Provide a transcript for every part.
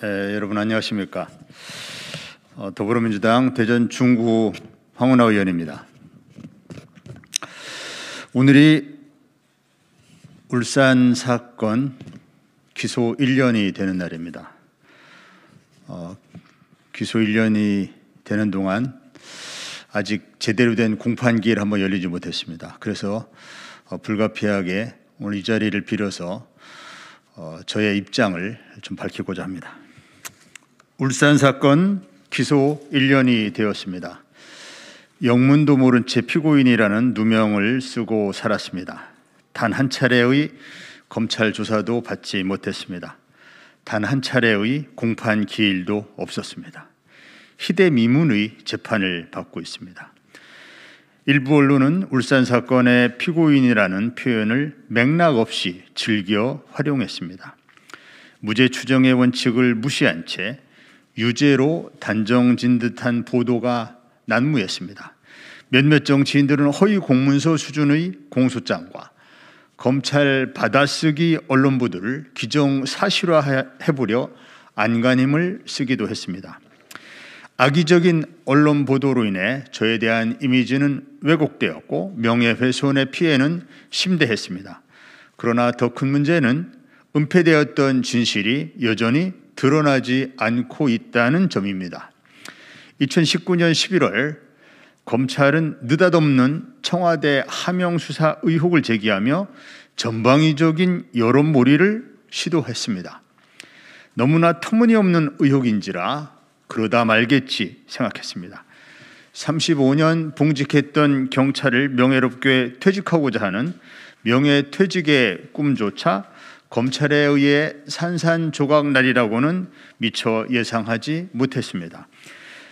에, 여러분 안녕하십니까? 어, 더불어민주당 대전 중구 황운하 의원입니다. 오늘이 울산 사건 기소 1년이 되는 날입니다. 어, 기소 1년이 되는 동안 아직 제대로 된 공판 기회 한번 열리지 못했습니다. 그래서 어, 불가피하게 오늘 이 자리를 빌어서 어, 저의 입장을 좀 밝히고자 합니다. 울산 사건 기소 1년이 되었습니다. 영문도 모른 채 피고인이라는 누명을 쓰고 살았습니다. 단 한 차례의 검찰 조사도 받지 못했습니다. 단 한 차례의 공판 기일도 없었습니다. 희대미문의 재판을 받고 있습니다. 일부 언론은 울산 사건의 피고인이라는 표현을 맥락 없이 즐겨 활용했습니다. 무죄 추정의 원칙을 무시한 채 유죄로 단정진 듯한 보도가 난무했습니다. 몇몇 정치인들은 허위 공문서 수준의 공소장과 검찰 받아쓰기 언론부들을 기정 사실화해보려 안간힘을 쓰기도 했습니다. 악의적인 언론 보도로 인해 저에 대한 이미지는 왜곡되었고 명예훼손의 피해는 심대했습니다. 그러나 더 큰 문제는 은폐되었던 진실이 여전히 드러나지 않고 있다는 점입니다. 2019년 11월 검찰은 느닷없는 청와대 하명 수사 의혹을 제기하며 전방위적인 여론몰이를 시도했습니다. 너무나 터무니없는 의혹인지라 그러다 말겠지 생각했습니다. 35년 봉직했던 경찰을 명예롭게 퇴직하고자 하는 명예퇴직의 꿈조차 검찰에 의해 산산조각날이라고는 미처 예상하지 못했습니다.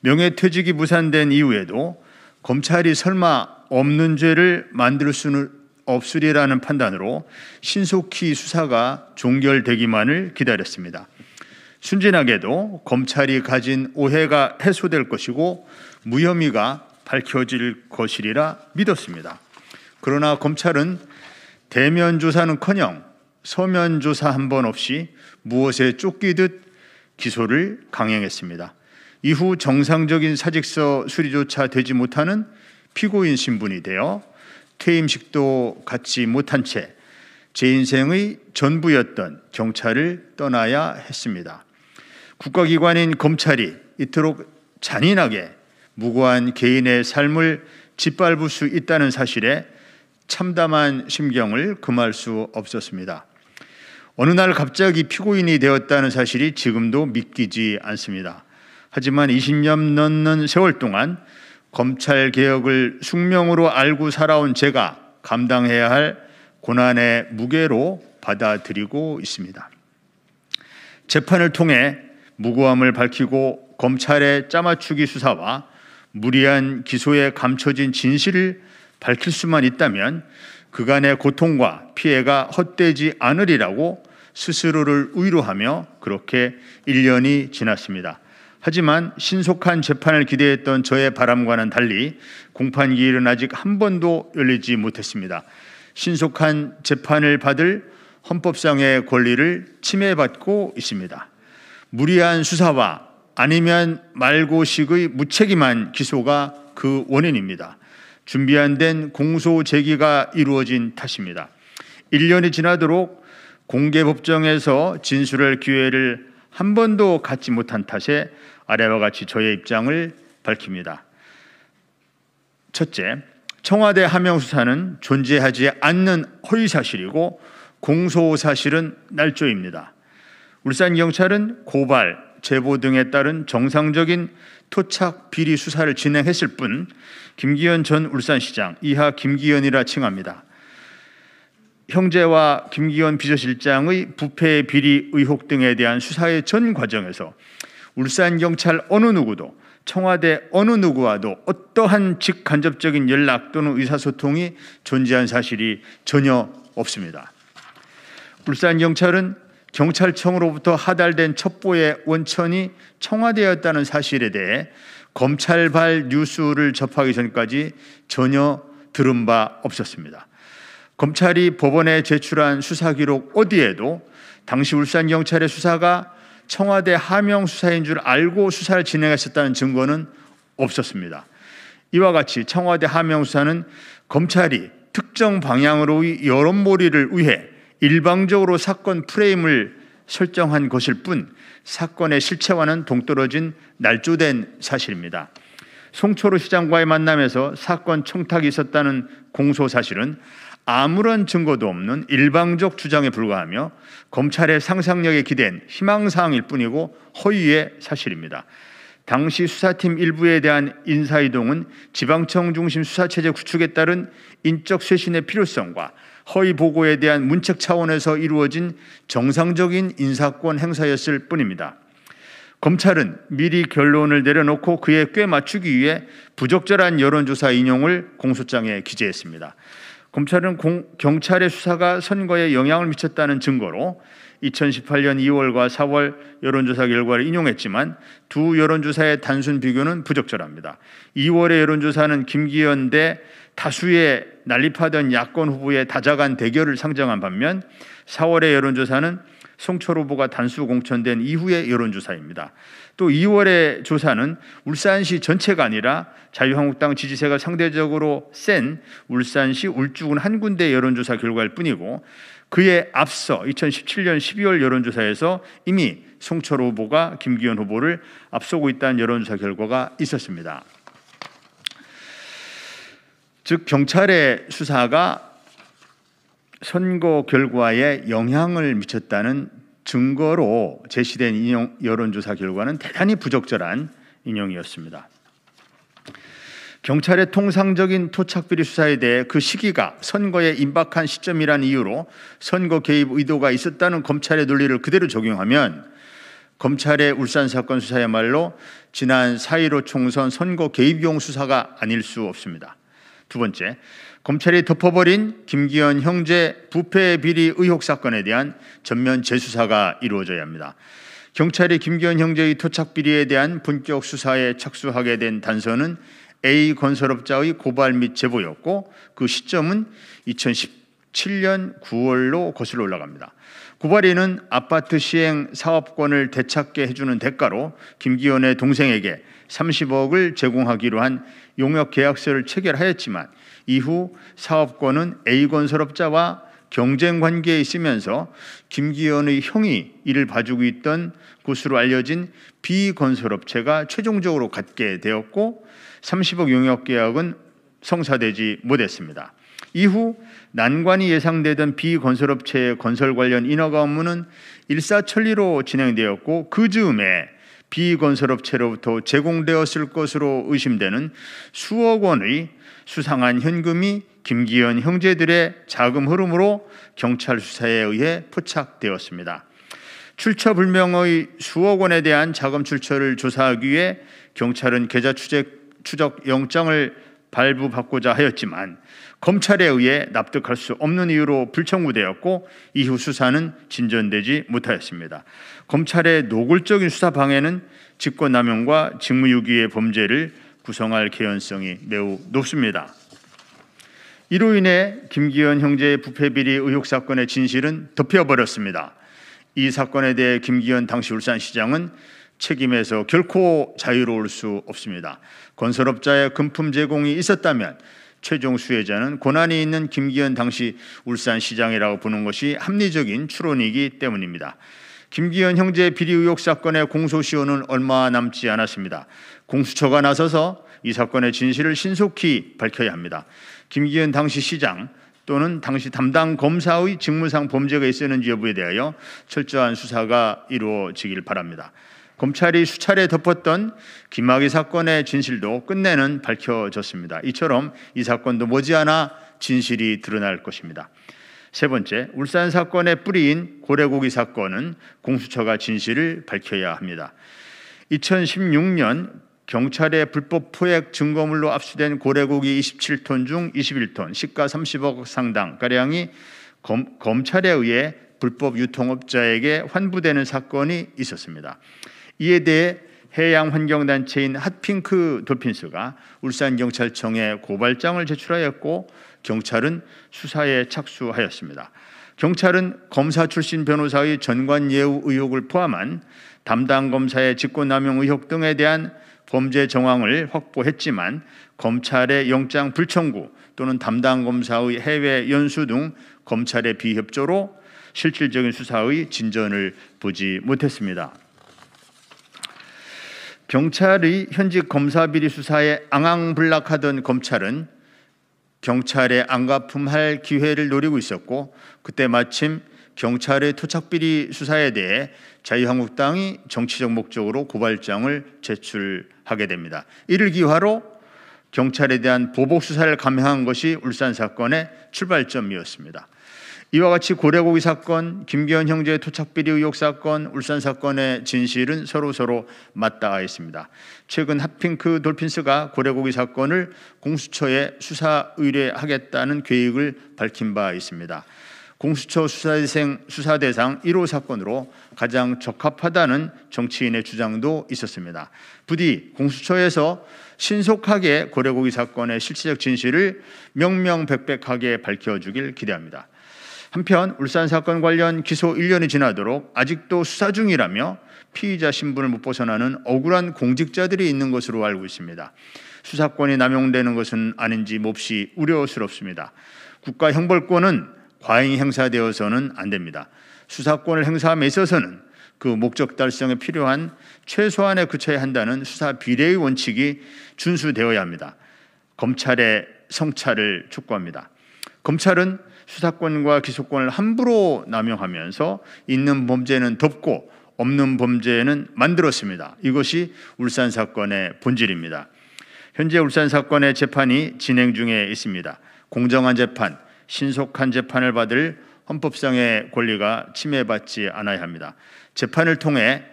명예퇴직이 무산된 이후에도 검찰이 설마 없는 죄를 만들 수는 없으리라는 판단으로 신속히 수사가 종결되기만을 기다렸습니다. 순진하게도 검찰이 가진 오해가 해소될 것이고 무혐의가 밝혀질 것이라 믿었습니다. 그러나 검찰은 대면 조사는커녕 서면 조사 한 번 없이 무엇에 쫓기듯 기소를 강행했습니다. 이후 정상적인 사직서 수리조차 되지 못하는 피고인 신분이 되어 퇴임식도 갖지 못한 채 제 인생의 전부였던 경찰을 떠나야 했습니다. 국가기관인 검찰이 이토록 잔인하게 무고한 개인의 삶을 짓밟을 수 있다는 사실에 참담한 심경을 금할 수 없었습니다. 어느 날 갑자기 피고인이 되었다는 사실이 지금도 믿기지 않습니다. 하지만 20년 넘는 세월 동안 검찰 개혁을 숙명으로 알고 살아온 제가 감당해야 할 고난의 무게로 받아들이고 있습니다. 재판을 통해 무고함을 밝히고 검찰의 짜맞추기 수사와 무리한 기소에 감춰진 진실을 밝힐 수만 있다면 그간의 고통과 피해가 헛되지 않으리라고 스스로를 위로하며 그렇게 1년이 지났습니다. 하지만 신속한 재판을 기대했던 저의 바람과는 달리 공판 기일은 아직 한 번도 열리지 못했습니다. 신속한 재판을 받을 헌법상의 권리를 침해받고 있습니다. 무리한 수사와 아니면 말고식의 무책임한 기소가 그 원인입니다. 준비 안 된 공소 제기가 이루어진 탓입니다. 1년이 지나도록 공개 법정에서 진술할 기회를 한 번도 갖지 못한 탓에 아래와 같이 저의 입장을 밝힙니다. 첫째, 청와대 하명 수사는 존재하지 않는 허위 사실이고 공소 사실은 날조입니다. 울산 경찰은 고발, 제보 등에 따른 정상적인 토착 비리 수사를 진행했을 뿐 김기현 전 울산시장 이하 김기현이라 칭합니다. 형제와 김기현 비서실장의 부패 비리 의혹 등에 대한 수사의 전 과정에서 울산 경찰 어느 누구도 청와대 어느 누구와도 어떠한 직간접적인 연락 또는 의사소통이 존재한 사실이 전혀 없습니다. 울산 경찰은 경찰청으로부터 하달된 첩보의 원천이 청와대였다는 사실에 대해 검찰발 뉴스를 접하기 전까지 전혀 들은 바 없었습니다. 검찰이 법원에 제출한 수사 기록 어디에도 당시 울산 경찰의 수사가 청와대 하명 수사인 줄 알고 수사를 진행했었다는 증거는 없었습니다. 이와 같이 청와대 하명 수사는 검찰이 특정 방향으로의 여론몰이를 위해 일방적으로 사건 프레임을 설정한 것일 뿐 사건의 실체와는 동떨어진 날조된 사실입니다. 송초로 시장과의 만남에서 사건 청탁이 있었다는 공소 사실은 아무런 증거도 없는 일방적 주장에 불과하며 검찰의 상상력에 기댄 희망사항일 뿐이고 허위의 사실입니다. 당시 수사팀 일부에 대한 인사이동은 지방청 중심 수사체제 구축에 따른 인적 쇄신의 필요성과 허위 보고에 대한 문책 차원에서 이루어진 정상적인 인사권 행사였을 뿐입니다. 검찰은 미리 결론을 내려놓고 그에 꽤 맞추기 위해 부적절한 여론조사 인용을 공소장에 기재했습니다. 검찰은 공, 경찰의 수사가 선거에 영향을 미쳤다는 증거로 2018년 2월과 4월 여론조사 결과를 인용했지만 두 여론조사의 단순 비교는 부적절합니다. 2월의 여론조사는 김기현 대 다수의 난립하던 야권 후보의 다자간 대결을 상정한 반면 4월의 여론조사는 송철 후보가 단수 공천된 이후의 여론조사입니다. 또 2월의 조사는 울산시 전체가 아니라 자유한국당 지지세가 상대적으로 센 울산시 울주군 한 군데 여론조사 결과일 뿐이고 그에 앞서 2017년 12월 여론조사에서 이미 송철 후보가 김기현 후보를 앞서고 있다는 여론조사 결과가 있었습니다. 즉 경찰의 수사가 선거 결과에 영향을 미쳤다는 증거로 제시된 인용 여론조사 결과는 대단히 부적절한 인용이었습니다. 경찰의 통상적인 토착비리 수사에 대해 그 시기가 선거에 임박한 시점이란 이유로 선거 개입 의도가 있었다는 검찰의 논리를 그대로 적용하면 검찰의 울산 사건 수사야말로 지난 4.15 총선 선거 개입용 수사가 아닐 수 없습니다. 두 번째, 검찰이 덮어버린 김기현 형제 부패 비리 의혹 사건에 대한 전면 재수사가 이루어져야 합니다. 경찰이 김기현 형제의 토착 비리에 대한 본격 수사에 착수하게 된 단서는 A 건설업자의 고발 및 제보였고 그 시점은 2017년 9월로 거슬러 올라갑니다. 구발인은 아파트 시행 사업권을 되찾게 해주는 대가로 김기현의 동생에게 30억을 제공하기로 한 용역 계약서를 체결하였지만 이후 사업권은 A건설업자와 경쟁 관계에 있으면서 김기현의 형이 이를 봐주고 있던 곳으로 알려진 B건설업체가 최종적으로 갖게 되었고 30억 용역 계약은 성사되지 못했습니다. 이후 난관이 예상되던 비건설업체의 건설 관련 인허가 업무는 일사천리로 진행되었고 그 즈음에 비건설업체로부터 제공되었을 것으로 의심되는 수억 원의 수상한 현금이 김기현 형제들의 자금 흐름으로 경찰 수사에 의해 포착되었습니다. 출처 불명의 수억 원에 대한 자금 출처를 조사하기 위해 경찰은 계좌 추적, 영장을 발부받고자 하였지만 검찰에 의해 납득할 수 없는 이유로 불청구되었고 이후 수사는 진전되지 못하였습니다. 검찰의 노골적인 수사 방해는 직권남용과 직무유기의 범죄를 구성할 개연성이 매우 높습니다. 이로 인해 김기현 형제의 부패비리 의혹 사건의 진실은 덮여버렸습니다. 이 사건에 대해 김기현 당시 울산시장은 책임에서 결코 자유로울 수 없습니다. 건설업자의 금품 제공이 있었다면 최종 수혜자는 고난이 있는 김기현 당시 울산시장이라고 보는 것이 합리적인 추론이기 때문입니다. 김기현 형제 비리 의혹 사건의 공소시효는 얼마 남지 않았습니다. 공수처가 나서서 이 사건의 진실을 신속히 밝혀야 합니다. 김기현 당시 시장 또는 당시 담당 검사의 직무상 범죄가 있었는지 여부에 대하여 철저한 수사가 이루어지길 바랍니다. 검찰이 수차례 덮었던 김학의 사건의 진실도 끝내는 밝혀졌습니다. 이처럼 이 사건도 머지않아 진실이 드러날 것입니다. 세 번째, 울산 사건의 뿌리인 고래고기 사건은 공수처가 진실을 밝혀야 합니다. 2016년 경찰의 불법 포획 증거물로 압수된 고래고기 27톤 중 21톤, 시가 30억 상당 가량이 검, 검찰에 의해 불법 유통업자에게 환부되는 사건이 있었습니다. 이에 대해 해양 환경 단체인 핫핑크 돌핀스가 울산 경찰청에 고발장을 제출하였고 경찰은 수사에 착수하였습니다. 경찰은 검사 출신 변호사의 전관 예우 의혹을 포함한 담당 검사의 직권남용 의혹 등에 대한 범죄 정황을 확보했지만 검찰의 영장 불청구 또는 담당 검사의 해외 연수 등 검찰의 비협조로 실질적인 수사의 진전을 보지 못했습니다. 경찰의 현직 검사 비리 수사에 앙앙불락하던 검찰은 경찰에 안가품할 기회를 노리고 있었고 그때 마침 경찰의 토착 비리 수사에 대해 자유한국당이 정치적 목적으로 고발장을 제출하게 됩니다. 이를 기화로 경찰에 대한 보복 수사를 감행한 것이 울산 사건의 출발점이었습니다. 이와 같이 고래고기 사건, 김기현 형제의 토착비리 의혹 사건, 울산 사건의 진실은 서로서로 맞닿아 있습니다. 최근 핫핑크 돌핀스가 고래고기 사건을 공수처에 수사 의뢰하겠다는 계획을 밝힌 바 있습니다. 공수처 수사대상, 수사대상 1호 사건으로 가장 적합하다는 정치인의 주장도 있었습니다. 부디 공수처에서 신속하게 고래고기 사건의 실체적 진실을 명명백백하게 밝혀주길 기대합니다. 한편 울산 사건 관련 기소 1년이 지나도록 아직도 수사 중이라며 피의자 신분을 못 벗어나는 억울한 공직자들이 있는 것으로 알고 있습니다. 수사권이 남용되는 것은 아닌지 몹시 우려스럽습니다. 국가 형벌권은 과잉 행사되어서는 안 됩니다. 수사권을 행사함에 있어서는 그 목적 달성에 필요한 최소한에 그쳐야 한다는 수사 비례의 원칙이 준수되어야 합니다. 검찰의 성찰을 촉구합니다. 검찰은 수사권과 기소권을 함부로 남용하면서 있는 범죄는 덮고 없는 범죄는 만들었습니다. 이것이 울산 사건의 본질입니다. 현재 울산 사건의 재판이 진행 중에 있습니다. 공정한 재판, 신속한 재판을 받을 헌법상의 권리가 침해받지 않아야 합니다. 재판을 통해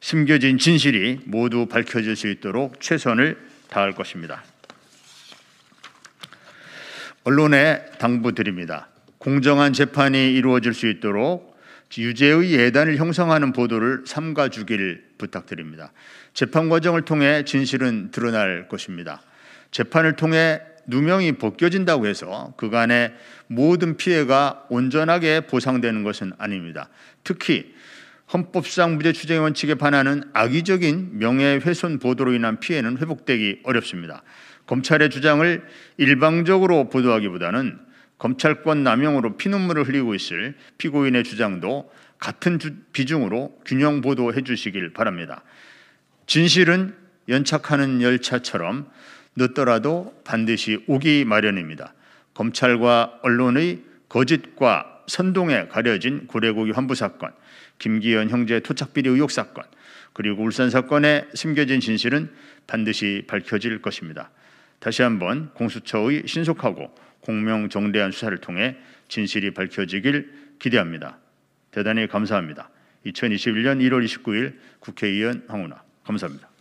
숨겨진 진실이 모두 밝혀질 수 있도록 최선을 다할 것입니다. 언론에 당부드립니다. 공정한 재판이 이루어질 수 있도록 유죄의 예단을 형성하는 보도를 삼가 주길 부탁드립니다. 재판 과정을 통해 진실은 드러날 것입니다. 재판을 통해 누명이 벗겨진다고 해서 그간의 모든 피해가 온전하게 보상되는 것은 아닙니다. 특히 헌법상 무죄 추정의 원칙에 반하는 악의적인 명예훼손 보도로 인한 피해는 회복되기 어렵습니다. 검찰의 주장을 일방적으로 보도하기보다는 검찰권 남용으로 피눈물을 흘리고 있을 피고인의 주장도 같은 주, 비중으로 균형 보도해 주시길 바랍니다. 진실은 연착하는 열차처럼 늦더라도 반드시 오기 마련입니다. 검찰과 언론의 거짓과 선동에 가려진 고래고기 환부 사건, 김기현 형제 토착비리 의혹 사건, 그리고 울산 사건에 숨겨진 진실은 반드시 밝혀질 것입니다. 다시 한번 공수처의 신속하고 공명정대한 수사를 통해 진실이 밝혀지길 기대합니다. 대단히 감사합니다. 2021년 1월 29일 국회의원 황운하 감사합니다.